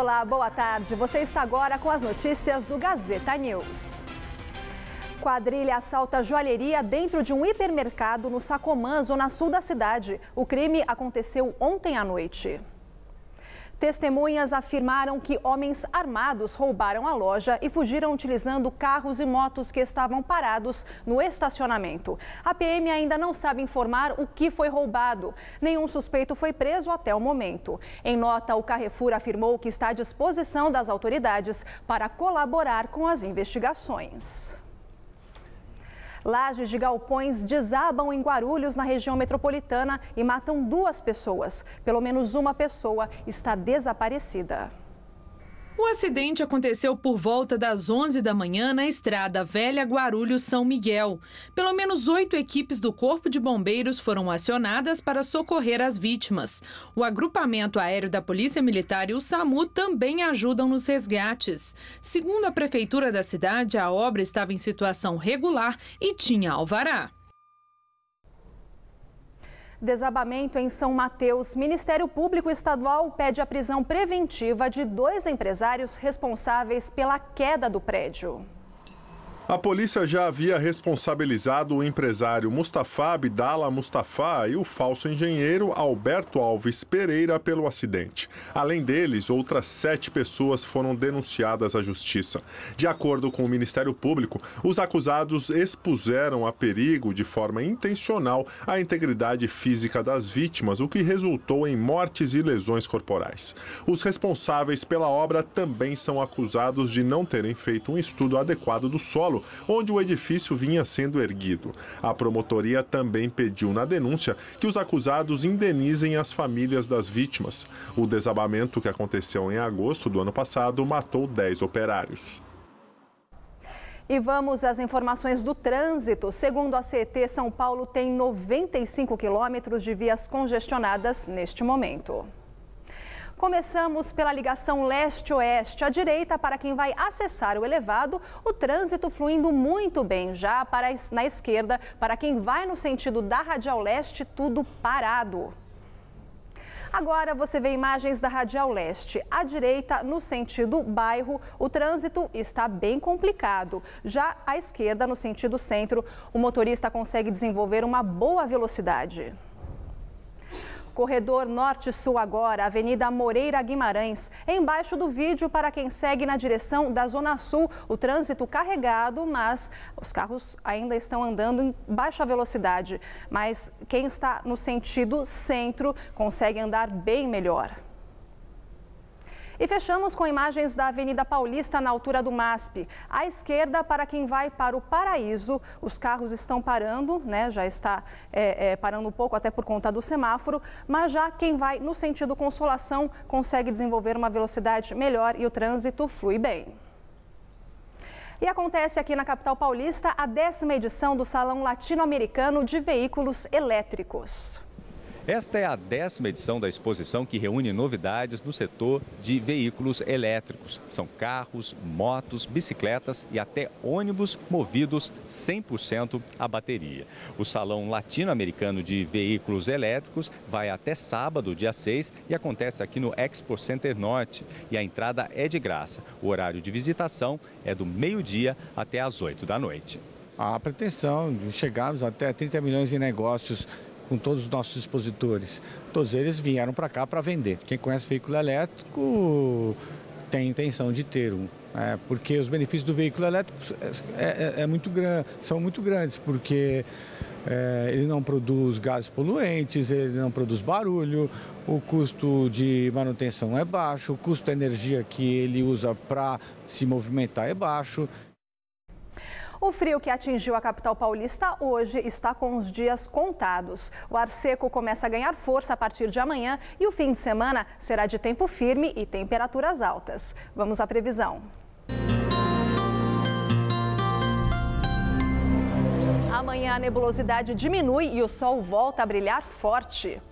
Olá, boa tarde. Você está agora com as notícias do Gazeta News. Quadrilha assalta joalheria dentro de um hipermercado no Sacomã, zona sul da cidade. O crime aconteceu ontem à noite. Testemunhas afirmaram que homens armados roubaram a loja e fugiram utilizando carros e motos que estavam parados no estacionamento. A PM ainda não sabe informar o que foi roubado. Nenhum suspeito foi preso até o momento. Em nota, o Carrefour afirmou que está à disposição das autoridades para colaborar com as investigações. Lajes de galpões desabam em Guarulhos, na região metropolitana, e matam duas pessoas. Pelo menos uma pessoa está desaparecida. O acidente aconteceu por volta das 11 da manhã na estrada Velha Guarulhos-São Miguel. Pelo menos oito equipes do Corpo de Bombeiros foram acionadas para socorrer as vítimas. O agrupamento aéreo da Polícia Militar e o SAMU também ajudam nos resgates. Segundo a prefeitura da cidade, a obra estava em situação regular e tinha alvará. Desabamento em São Mateus. Ministério Público Estadual pede a prisão preventiva de dois empresários responsáveis pela queda do prédio. A polícia já havia responsabilizado o empresário Mustafa Abdala Mustafa e o falso engenheiro Alberto Alves Pereira pelo acidente. Além deles, outras sete pessoas foram denunciadas à justiça. De acordo com o Ministério Público, os acusados expuseram a perigo de forma intencional a integridade física das vítimas, o que resultou em mortes e lesões corporais. Os responsáveis pela obra também são acusados de não terem feito um estudo adequado do solo onde o edifício vinha sendo erguido. A promotoria também pediu na denúncia que os acusados indenizem as famílias das vítimas. O desabamento que aconteceu em agosto do ano passado matou 10 operários. E vamos às informações do trânsito. Segundo a CET, São Paulo tem 95 quilômetros de vias congestionadas neste momento. Começamos pela ligação leste-oeste. À direita, para quem vai acessar o elevado, o trânsito fluindo muito bem. Já para na esquerda, para quem vai no sentido da Radial Leste, tudo parado. Agora você vê imagens da Radial Leste. À direita, no sentido bairro, o trânsito está bem complicado. Já à esquerda, no sentido centro, o motorista consegue desenvolver uma boa velocidade. Corredor Norte-Sul agora, Avenida Moreira Guimarães. Embaixo do vídeo, para quem segue na direção da Zona Sul, o trânsito carregado, mas os carros ainda estão andando em baixa velocidade. Mas quem está no sentido centro consegue andar bem melhor. E fechamos com imagens da Avenida Paulista, na altura do MASP. À esquerda, para quem vai para o Paraíso, os carros estão parando, né? Já está é, é, parando um pouco, até por conta do semáforo. Mas já quem vai no sentido consolação consegue desenvolver uma velocidade melhor e o trânsito flui bem. E acontece aqui na capital paulista a décima edição do Salão Latino-Americano de Veículos Elétricos. Esta é a décima edição da exposição que reúne novidades no setor de veículos elétricos. São carros, motos, bicicletas e até ônibus movidos 100% a bateria. O Salão Latino-Americano de Veículos Elétricos vai até sábado, dia 6, e acontece aqui no Expo Center Norte. E a entrada é de graça. O horário de visitação é do meio-dia até às 8 da noite. A pretensão de chegarmos até 30 milhões de negócios com todos os nossos expositores. Todos eles vieram para cá para vender. Quem conhece veículo elétrico tem intenção de ter um. É, porque os benefícios do veículo elétrico é, é, é muito são muito grandes, porque é, ele não produz gases poluentes, ele não produz barulho, o custo de manutenção é baixo, o custo da energia que ele usa para se movimentar é baixo. O frio que atingiu a capital paulista hoje está com os dias contados. O ar seco começa a ganhar força a partir de amanhã e o fim de semana será de tempo firme e temperaturas altas. Vamos à previsão. Amanhã a nebulosidade diminui e o sol volta a brilhar forte.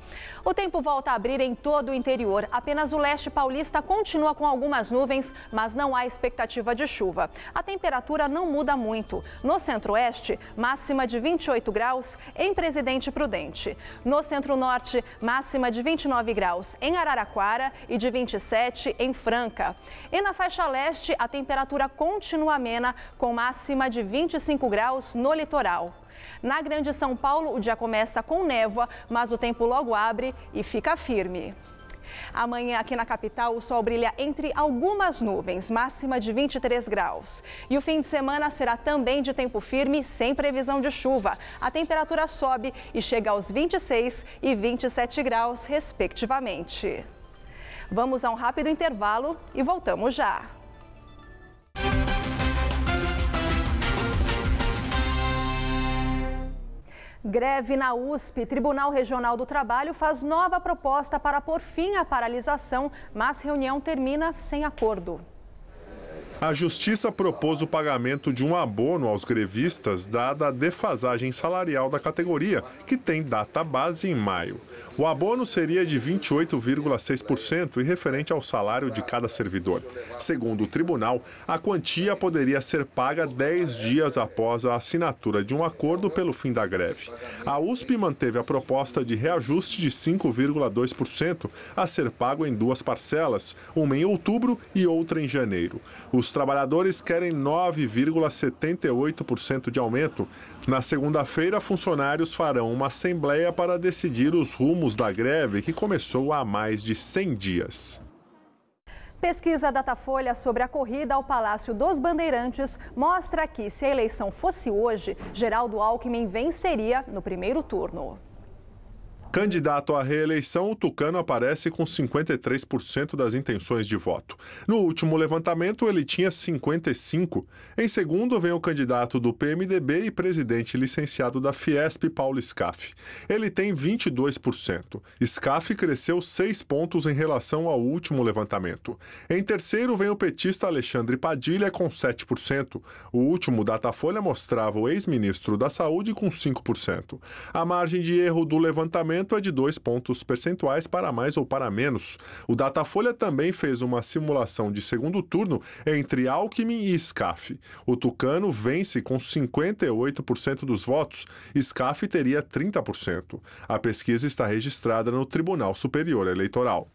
O tempo volta a abrir em todo o interior. Apenas o leste paulista continua com algumas nuvens, mas não há expectativa de chuva. A temperatura não muda muito. No centro-oeste, máxima de 28 graus em Presidente Prudente. No centro-norte, máxima de 29 graus em Araraquara e de 27 em Franca. E na faixa leste, a temperatura continua amena, com máxima de 25 graus no litoral. Na Grande São Paulo, o dia começa com névoa, mas o tempo logo abre e fica firme. Amanhã, aqui na capital, o sol brilha entre algumas nuvens, máxima de 23 graus. E o fim de semana será também de tempo firme, sem previsão de chuva. A temperatura sobe e chega aos 26 e 27 graus, respectivamente. Vamos a um rápido intervalo e voltamos já. Greve na USP. Tribunal Regional do Trabalho faz nova proposta para pôr fim à paralisação, mas reunião termina sem acordo a Justiça propôs o pagamento de um abono aos grevistas, dada a defasagem salarial da categoria, que tem data base em maio. O abono seria de 28,6% e referente ao salário de cada servidor. Segundo o tribunal, a quantia poderia ser paga 10 dias após a assinatura de um acordo pelo fim da greve. A USP manteve a proposta de reajuste de 5,2% a ser pago em duas parcelas, uma em outubro e outra em janeiro. Os os trabalhadores querem 9,78% de aumento. Na segunda-feira, funcionários farão uma assembleia para decidir os rumos da greve, que começou há mais de 100 dias. Pesquisa Datafolha sobre a corrida ao Palácio dos Bandeirantes mostra que, se a eleição fosse hoje, Geraldo Alckmin venceria no primeiro turno. Candidato à reeleição, o Tucano aparece com 53% das intenções de voto. No último levantamento, ele tinha 55%. Em segundo, vem o candidato do PMDB e presidente licenciado da Fiesp, Paulo Scaff. Ele tem 22%. Scaff cresceu 6 pontos em relação ao último levantamento. Em terceiro, vem o petista Alexandre Padilha, com 7%. O último Datafolha mostrava o ex-ministro da Saúde com 5%. A margem de erro do levantamento aumento é de dois pontos percentuais para mais ou para menos. O Datafolha também fez uma simulação de segundo turno entre Alckmin e Scaf. O Tucano vence com 58% dos votos, Scaf teria 30%. A pesquisa está registrada no Tribunal Superior Eleitoral.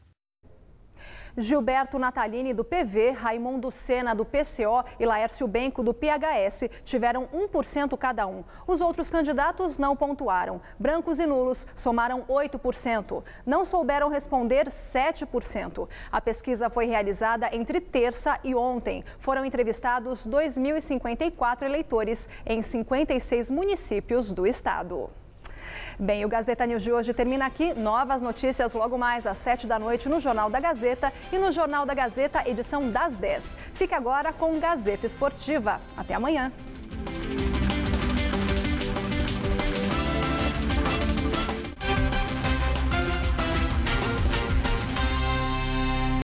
Gilberto Natalini, do PV, Raimundo Sena, do PCO e Laércio Benco, do PHS, tiveram 1% cada um. Os outros candidatos não pontuaram. Brancos e nulos somaram 8%. Não souberam responder 7%. A pesquisa foi realizada entre terça e ontem. Foram entrevistados 2.054 eleitores em 56 municípios do estado. Bem, o Gazeta News de hoje termina aqui. Novas notícias logo mais às 7 da noite no Jornal da Gazeta e no Jornal da Gazeta, edição das 10. Fique agora com Gazeta Esportiva. Até amanhã.